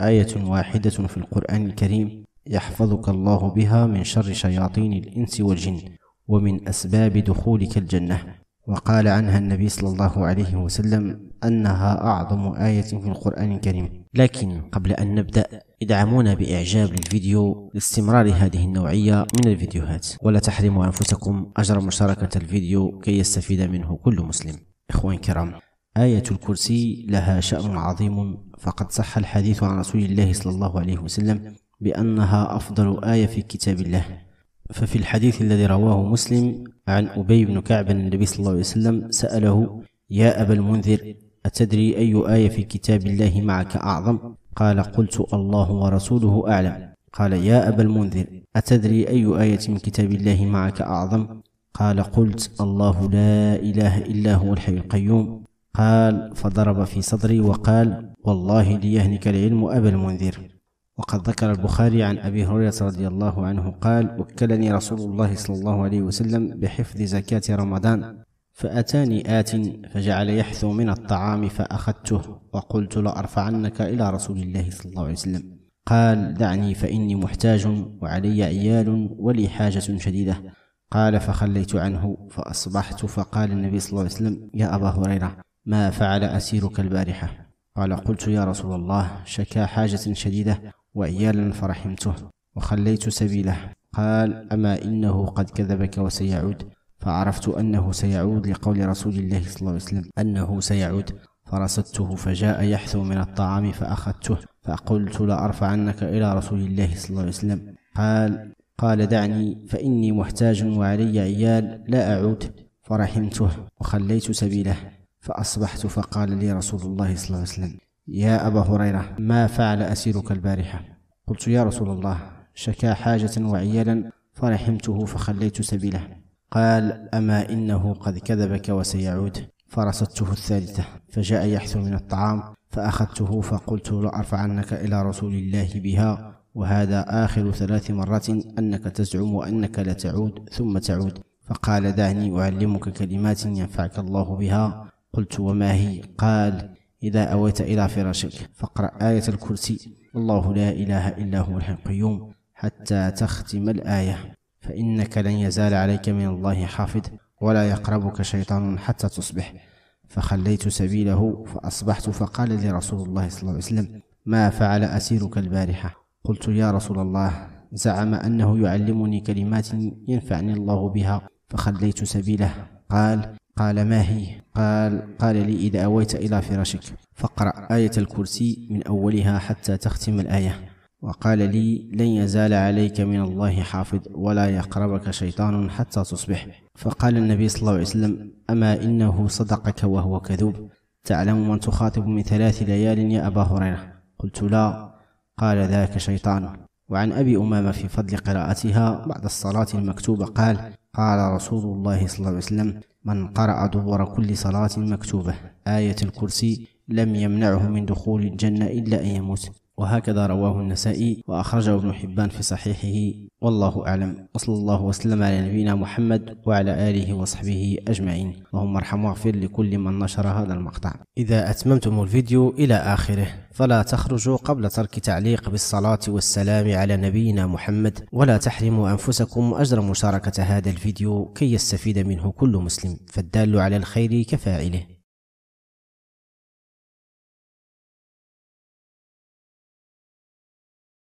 آية واحدة في القرآن الكريم يحفظك الله بها من شر شياطين الإنس والجن ومن أسباب دخولك الجنة وقال عنها النبي صلى الله عليه وسلم أنها أعظم آية في القرآن الكريم لكن قبل أن نبدأ ادعمونا بإعجاب للفيديو لاستمرار هذه النوعية من الفيديوهات ولا تحرموا أنفسكم أجر مشاركة الفيديو كي يستفيد منه كل مسلم إخوان كرام آية الكرسي لها شأن عظيم فقد صح الحديث عن رسول الله صلى الله عليه وسلم بأنها أفضل آية في كتاب الله ففي الحديث الذي رواه مسلم عن أبي بن كعب النبي صلى الله عليه وسلم سأله يا أبا المنذر أتدري أي آية في كتاب الله معك أعظم؟ قال قلت الله ورسوله أعلم قال يا أبا المنذر أتدري أي آية من كتاب الله معك أعظم؟ قال قلت الله لا إله إلا هو الحي القيوم قال فضرب في صدري وقال والله ليهنك العلم أبا المنذر وقد ذكر البخاري عن أبي هريرة رضي الله عنه قال وكلني رسول الله صلى الله عليه وسلم بحفظ زكاة رمضان فأتاني آت فجعل يحثو من الطعام فأخذته وقلت لأرفعنك إلى رسول الله صلى الله عليه وسلم قال دعني فإني محتاج وعلي عيال ولي حاجة شديدة قال فخليت عنه فأصبحت فقال النبي صلى الله عليه وسلم يا أبا هريرة ما فعل أسيرك البارحة قال قلت يا رسول الله شكا حاجة شديدة وإيالا فرحمته وخليت سبيله قال أما إنه قد كذبك وسيعود فعرفت أنه سيعود لقول رسول الله صلى الله عليه وسلم أنه سيعود فرصدته فجاء يحثو من الطعام فأخذته فقلت لأرفعنك إلى رسول الله صلى الله عليه وسلم قال قال دعني فإني محتاج وعلي عيال لا أعود فرحمته وخليت سبيله فأصبحت فقال لي رسول الله صلى الله عليه وسلم يا أبا هريرة ما فعل أسيرك البارحة قلت يا رسول الله شكا حاجة وعيالا فرحمته فخليت سبيله قال أما إنه قد كذبك وسيعود فرصدته الثالثة فجاء يحثو من الطعام فأخذته فقلت لأرفعنك إلى رسول الله بها وهذا آخر ثلاث مرات أنك تزعم أنك لا تعود ثم تعود فقال دعني أعلمك كلمات ينفعك الله بها قلت وما هي قال إذا أويت إلى فراشك فاقرأ آية الكرسي الله لا إله إلا هو الحي القيوم حتى تختم الآية فإنك لن يزال عليك من الله حافظ ولا يقربك شيطان حتى تصبح فخليت سبيله فأصبحت فقال لي رسول الله صلى الله عليه وسلم ما فعل أسيرك البارحة قلت يا رسول الله زعم أنه يعلمني كلمات ينفعني الله بها فخليت سبيله قال قال ما هي قال قال لي إذا أويت إلى فراشك فاقرأ آية الكرسي من أولها حتى تختم الآية وقال لي لن يزال عليك من الله حافظ ولا يقربك شيطان حتى تصبح فقال النبي صلى الله عليه وسلم أما إنه صدقك وهو كذوب تعلم من تخاطب من ثلاث ليال يا أبا هريرة قلت لا قال ذاك شيطان وعن أبي أمامة في فضل قراءتها بعد الصلاة المكتوبة قال قال رسول الله صلى الله عليه وسلم من قرأ دبر كل صلاة مكتوبة آية الكرسي لم يمنعه من دخول الجنة إلا أن يموت وهكذا رواه النسائي وأخرجه ابن حبان في صحيحه والله أعلم وصلى الله وسلم على نبينا محمد وعلى آله وصحبه أجمعين اللهم ارحم واغفر لكل من نشر هذا المقطع إذا أتممتم الفيديو إلى آخره فلا تخرجوا قبل ترك تعليق بالصلاة والسلام على نبينا محمد ولا تحرموا أنفسكم أجر مشاركة هذا الفيديو كي يستفيد منه كل مسلم فالدال على الخير كفاعله